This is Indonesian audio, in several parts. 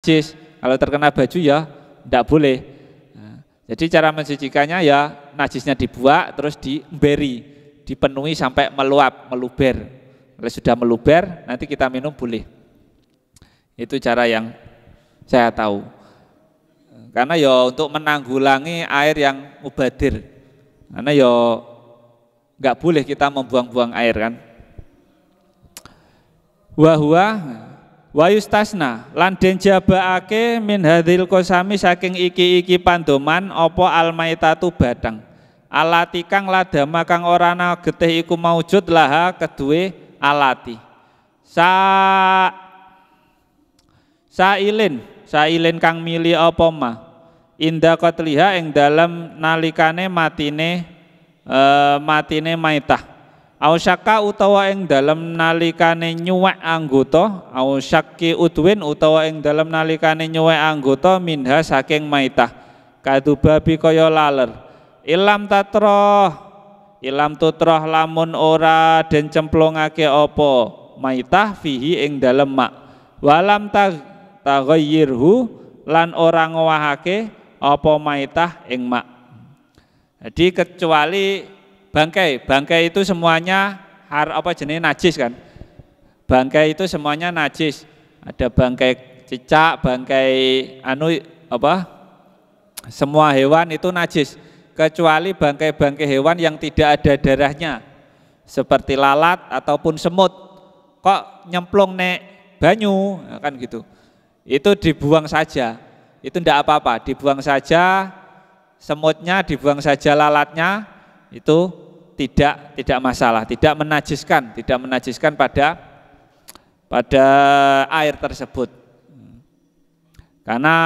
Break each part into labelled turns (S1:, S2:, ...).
S1: najis. Kalau terkena baju ya tidak boleh. Nah, jadi cara mensucikannya ya najisnya dibuat terus diberi, dipenuhi sampai meluap, meluber. Kalau sudah meluber nanti kita minum boleh. Itu cara yang saya tahu. Karena ya untuk menanggulangi air yang mubadir. Karena ya nggak boleh kita membuang-buang air kan. Wah-wah. Wayustasna, yustasna lan den jabaake min hadhil kosami saking iki-iki pandoman apa almaitatu badang, alati kang ladama kang ora ana getih iku maujud laha kedue alati sa sailin sailin kang mili apa ma inda qatliha ing dalem nalikane matine e, matine maitah Ausyaka utawa ing dalam nalikane nyuwek anggota, ausyaki utwin utawa ing dalam nalikane nyuwek anggota minha saking maitah. babi kaya laler. Ilam tatroh, ilam tutroh lamun ora den cemplungake opo maitah fihi ing dalam mak. Walam taghayyirhu lan orang wahake opo maitah ing mak. Jadi kecuali bangkai. Bangkai itu semuanya har, apa jenis najis kan? Bangkai itu semuanya najis. Ada bangkai cicak, bangkai anu apa? Semua hewan itu najis kecuali bangkai-bangkai hewan yang tidak ada darahnya seperti lalat ataupun semut. Kok nyemplung nek banyu kan gitu. Itu dibuang saja. Itu tidak apa-apa, dibuang saja semutnya, dibuang saja lalatnya, itu tidak tidak masalah, tidak menajiskan, tidak menajiskan pada pada air tersebut. Karena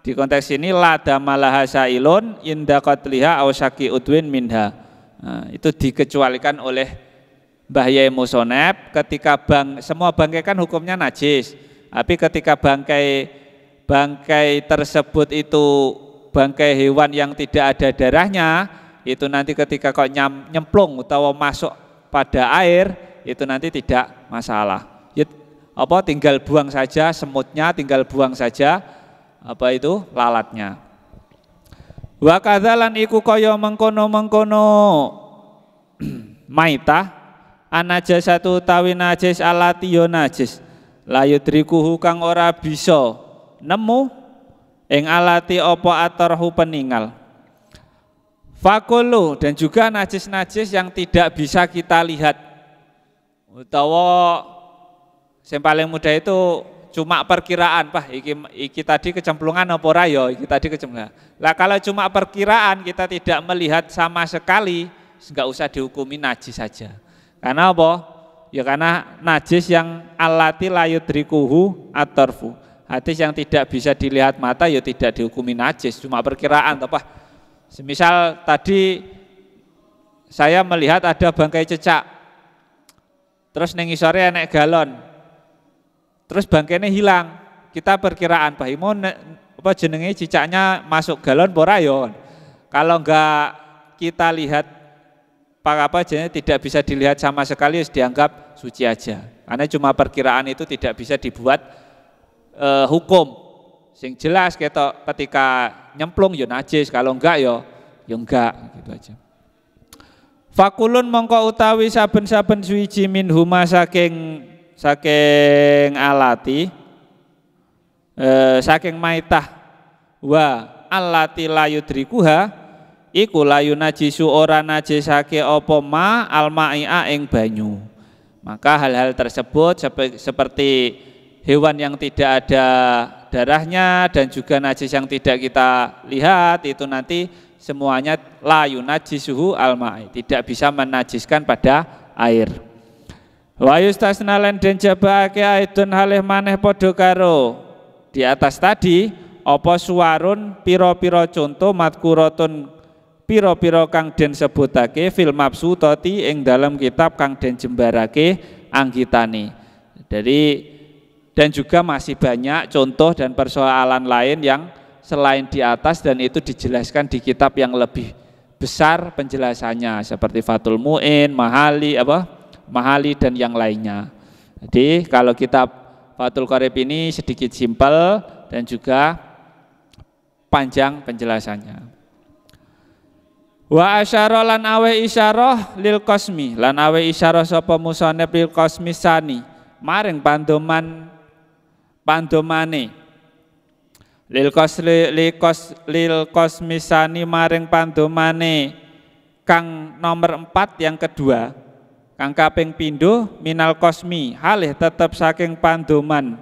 S1: di konteks ini lada malaha sailun inda qatliha aw udwin minha. Nah, itu dikecualikan oleh Mbah Yai Musoneb ketika bang semua bangkai kan hukumnya najis. Tapi ketika bangkai bangkai tersebut itu bangkai hewan yang tidak ada darahnya, itu nanti ketika kok nyam, nyemplung atau masuk pada air itu nanti tidak masalah. Yit, apa tinggal buang saja semutnya, tinggal buang saja apa itu lalatnya. Wa kadzalan iku kaya mengkono-mengkono maitah satu tawi najis alati yo najis layudrikuhu hukang ora bisa nemu ing alati apa atarhu peningal Fakulu dan juga najis-najis yang tidak bisa kita lihat. Utawa yang paling mudah itu cuma perkiraan, Pak, iki, iki tadi kecemplungan apa ora ya? Iki tadi kecemplungan. Lah kalau cuma perkiraan kita tidak melihat sama sekali, nggak usah dihukumi najis saja. Karena apa? Ya karena najis yang alati layudrikuhu atorfu. Hadis yang tidak bisa dilihat mata ya tidak dihukumi najis, cuma perkiraan, Pak. Semisal tadi saya melihat ada bangkai cecak, terus nengi sore enek galon, terus bangkainya hilang. Kita perkiraan Pak Imo apa jenenge cicaknya masuk galon borayon. Ya? Kalau enggak kita lihat pak apa jenenge tidak bisa dilihat sama sekali dianggap suci aja. Karena cuma perkiraan itu tidak bisa dibuat e, hukum. Sing jelas ketok ketika nyemplung yo, najis, kalau enggak yo, yo enggak gitu aja. Fakulun mongko utawi saben-saben suici min huma saking saking alati e, saking maitah wa alati layu drikuha iku layu najisu ora najisake opo ma almaia ing banyu. Maka hal-hal tersebut seperti hewan yang tidak ada darahnya dan juga najis yang tidak kita lihat itu nanti semuanya layu najis suhu alma'i tidak bisa menajiskan pada air wa yustasna lan den jabake aidun halih maneh padha karo di atas tadi apa suwarun pira-pira conto matkuratun pira-pira kang den sebutake fil mabsutati ing dalam kitab kang den jembarake anggitani dari dan juga masih banyak contoh dan persoalan lain yang selain di atas dan itu dijelaskan di kitab yang lebih besar penjelasannya seperti Fatul Muin, Mahali apa? Mahali dan yang lainnya. Jadi kalau kitab Fatul Qarib ini sedikit simpel dan juga panjang penjelasannya. Wa asyara lan awe isyarah lil kosmi lan awe isyarah sapa musonep lil kosmi sani maring pandoman pandomane lil kos lil kos lil kosmisani maring pandomane kang nomor empat yang kedua kang kaping pindo minal kosmi halih tetep saking pandoman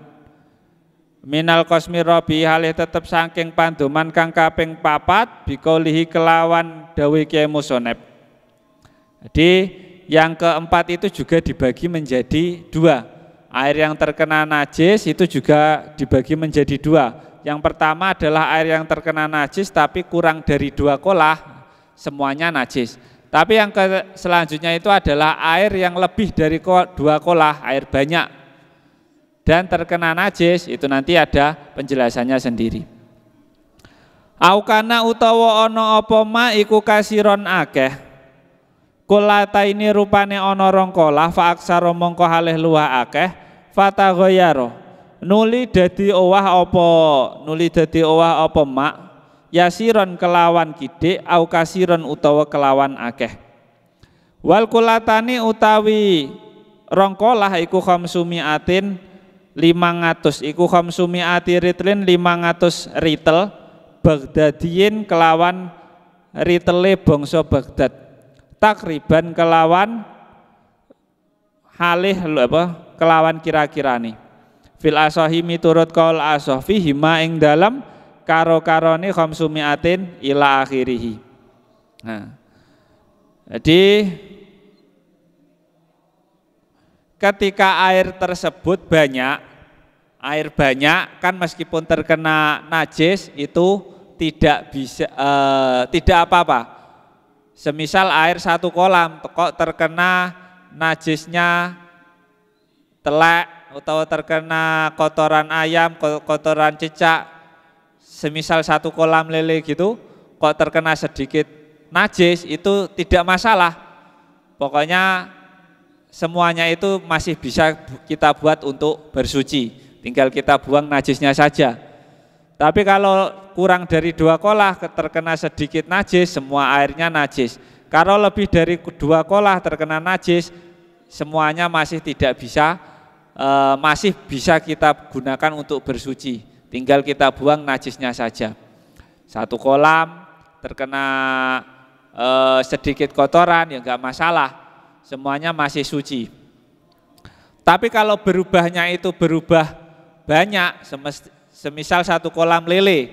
S1: minal kosmi robi halih tetep saking pandoman kang kaping papat bikolihi kelawan dawi kemo sonep. jadi yang keempat itu juga dibagi menjadi dua Air yang terkena najis itu juga dibagi menjadi dua. Yang pertama adalah air yang terkena najis tapi kurang dari dua kolah, semuanya najis. Tapi yang selanjutnya itu adalah air yang lebih dari dua kolah, air banyak. Dan terkena najis, itu nanti ada penjelasannya sendiri. Aukana utawa ono opoma iku kasiron akeh. Kolata ini rupane ono kolah faaksa romongko halih luah akeh fataghayaro nuli dadi owah opo nuli dadi owah opo mak yasiron kelawan kide au kasiron utawa kelawan akeh wal kulatani utawi rongkolah iku khamsumiatin limangatus iku khamsumiati ritlin limangatus ritel Baghdadiyin kelawan ritele bangsa Baghdad takriban kelawan halih apa kelawan kira-kira nih fil asohi miturut kol asoh hima ing dalam karo karone atin ila akhirihi nah jadi ketika air tersebut banyak air banyak kan meskipun terkena najis itu tidak bisa eh, tidak apa-apa semisal air satu kolam kok terkena najisnya telak atau terkena kotoran ayam, kotoran cicak, semisal satu kolam lele gitu, kok terkena sedikit najis itu tidak masalah. Pokoknya semuanya itu masih bisa kita buat untuk bersuci, tinggal kita buang najisnya saja. Tapi kalau kurang dari dua kolah terkena sedikit najis, semua airnya najis. Kalau lebih dari dua kolah terkena najis, semuanya masih tidak bisa, e, masih bisa kita gunakan untuk bersuci. Tinggal kita buang najisnya saja. Satu kolam terkena e, sedikit kotoran ya enggak masalah, semuanya masih suci. Tapi kalau berubahnya itu berubah banyak, semest, semisal satu kolam lele,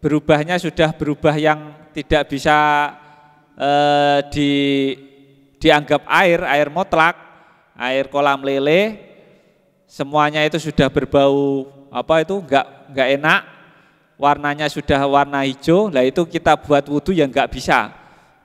S1: berubahnya sudah berubah yang tidak bisa Eh, di dianggap air, air mutlak, air kolam lele, semuanya itu sudah berbau apa itu enggak enggak enak, warnanya sudah warna hijau, lah itu kita buat wudhu yang enggak bisa.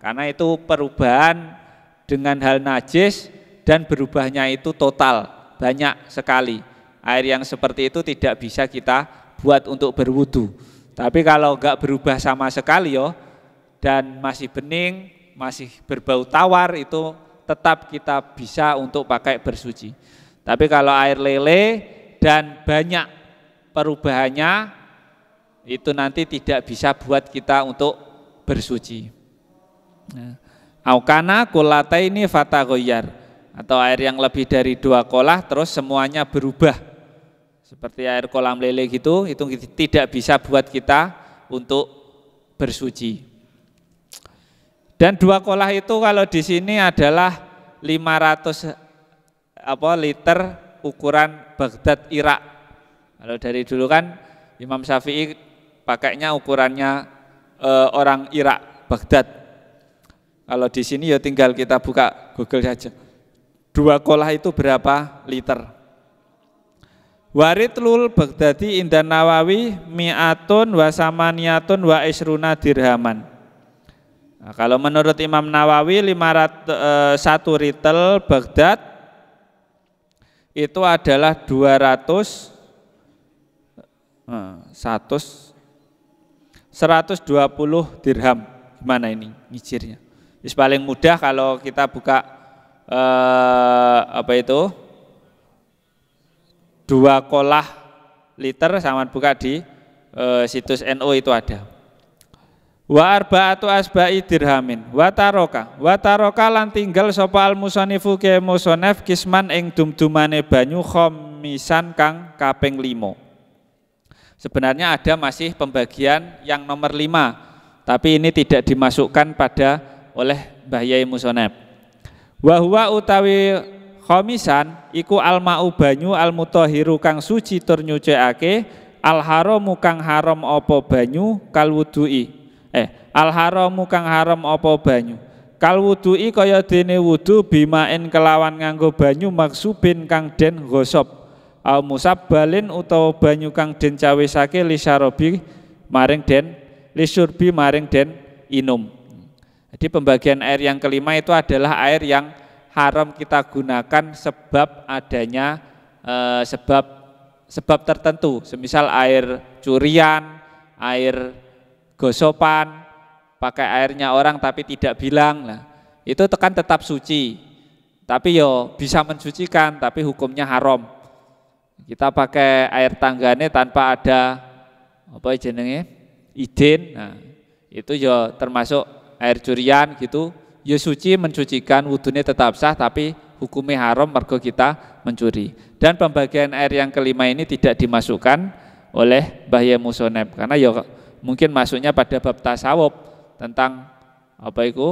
S1: Karena itu perubahan dengan hal najis dan berubahnya itu total, banyak sekali. Air yang seperti itu tidak bisa kita buat untuk berwudhu Tapi kalau enggak berubah sama sekali yo, dan masih bening, masih berbau tawar itu tetap kita bisa untuk pakai bersuci. Tapi kalau air lele dan banyak perubahannya itu nanti tidak bisa buat kita untuk bersuci. Aukana nah, kolata ini fata goyar atau air yang lebih dari dua kolah terus semuanya berubah seperti air kolam lele gitu itu tidak bisa buat kita untuk bersuci. Dan dua kolah itu kalau di sini adalah 500 apa liter ukuran Baghdad Irak. Kalau dari dulu kan Imam Syafi'i pakainya ukurannya e, orang Irak Baghdad. Kalau di sini ya tinggal kita buka Google saja. Dua kolah itu berapa liter? Warit lul Baghdadi indan Nawawi mi'atun wa samaniyatun wa isruna dirhaman. Nah, kalau menurut Imam Nawawi 501 eh, ritel Baghdad itu adalah 200 eh, 100 120 dirham. Gimana ini ngicirnya? Is paling mudah kalau kita buka eh, apa itu? Dua kolah liter sama buka di eh, situs NO itu ada wa arba'atu asba'i dirhamin wa taroka wa taroka lan tinggal sapa al musanifu ke musonef kisman ing dumdumane banyu khamisan kang kaping 5 sebenarnya ada masih pembagian yang nomor 5 tapi ini tidak dimasukkan pada oleh Mbah Yai Musonef wa huwa utawi khomisan iku al ma'u banyu al mutahiru kang suci tur nyucikake al haramu kang haram apa banyu kal wudu'i eh al haramu kang haram apa banyu kal wudui kaya dene wudu bimain kelawan nganggo banyu maksubin kang den gosop musab musabbalin utawa banyu kang den cawisake lisarobi maring den lisurbi maring den inum jadi pembagian air yang kelima itu adalah air yang haram kita gunakan sebab adanya e, sebab sebab tertentu semisal air curian air gosopan, pakai airnya orang tapi tidak bilang, nah, itu tekan tetap suci. Tapi yo bisa mencucikan tapi hukumnya haram. Kita pakai air tanggane tanpa ada apa jenenge izin, nah, itu yo termasuk air curian gitu. Yo suci mencucikan wudhunya tetap sah, tapi hukumnya haram mergo kita mencuri. Dan pembagian air yang kelima ini tidak dimasukkan oleh bahaya Musoneb karena yo mungkin masuknya pada bab tasawuf tentang apa itu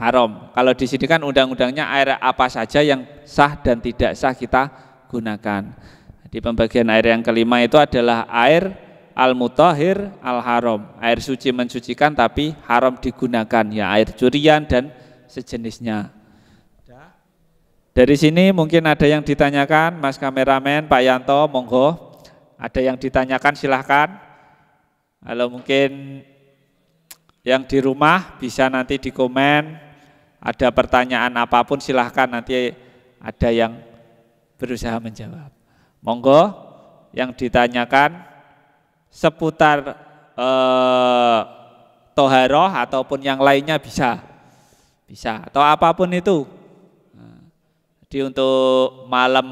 S1: haram. Kalau di sini kan undang-undangnya air apa saja yang sah dan tidak sah kita gunakan. Di pembagian air yang kelima itu adalah air al mutahir al-haram, air suci mensucikan tapi haram digunakan ya air curian dan sejenisnya. Dari sini mungkin ada yang ditanyakan Mas kameramen Pak Yanto monggo. Ada yang ditanyakan silahkan. Kalau mungkin yang di rumah bisa nanti dikomen, ada pertanyaan apapun silahkan nanti ada yang berusaha menjawab. Monggo yang ditanyakan seputar eh, toharoh ataupun yang lainnya bisa, bisa atau apapun itu. Jadi untuk malam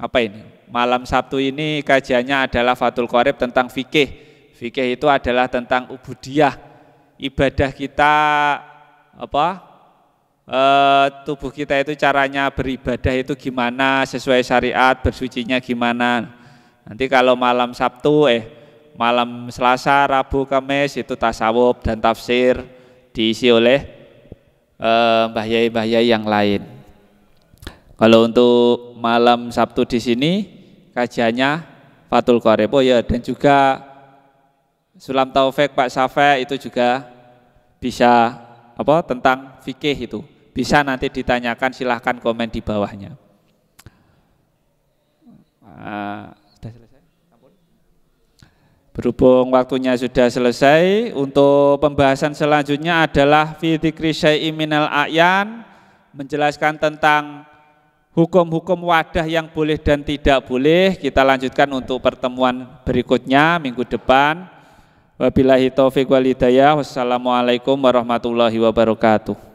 S1: apa ini? Malam Sabtu ini kajiannya adalah Fatul Qorib tentang fikih Fikih itu adalah tentang ubudiyah, ibadah kita apa? E, tubuh kita itu caranya beribadah itu gimana sesuai syariat, bersucinya gimana. Nanti kalau malam Sabtu eh malam Selasa, Rabu, Kamis itu tasawuf dan tafsir diisi oleh e, Mbah Yai-Mbah Yai yang lain. Kalau untuk malam Sabtu di sini kajiannya Fatul Qorebo oh ya dan juga Sulam Taufik Pak Safe itu juga bisa apa tentang fikih itu bisa nanti ditanyakan silahkan komen di bawahnya ah, sudah selesai berhubung waktunya sudah selesai untuk pembahasan selanjutnya adalah fidzikri syai'i minal a'yan menjelaskan tentang hukum-hukum wadah yang boleh dan tidak boleh kita lanjutkan untuk pertemuan berikutnya minggu depan Wabillahi taufiq walidayah. Wassalamualaikum warahmatullahi wabarakatuh.